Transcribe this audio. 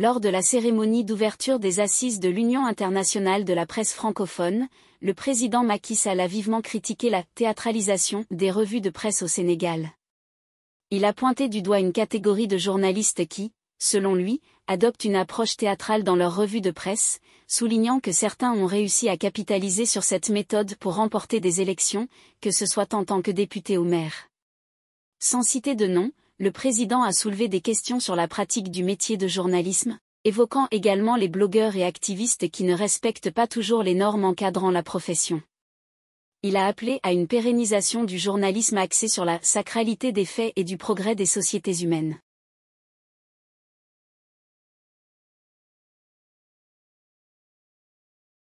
Lors de la cérémonie d'ouverture des assises de l'Union internationale de la presse francophone, le président Macky Sall a vivement critiqué la théâtralisation des revues de presse au Sénégal. Il a pointé du doigt une catégorie de journalistes qui, selon lui, adoptent une approche théâtrale dans leurs revues de presse, soulignant que certains ont réussi à capitaliser sur cette méthode pour remporter des élections, que ce soit en tant que député ou maire. Sans citer de nom, le président a soulevé des questions sur la pratique du métier de journalisme, évoquant également les blogueurs et activistes qui ne respectent pas toujours les normes encadrant la profession. Il a appelé à une pérennisation du journalisme axé sur la sacralité des faits et du progrès des sociétés humaines.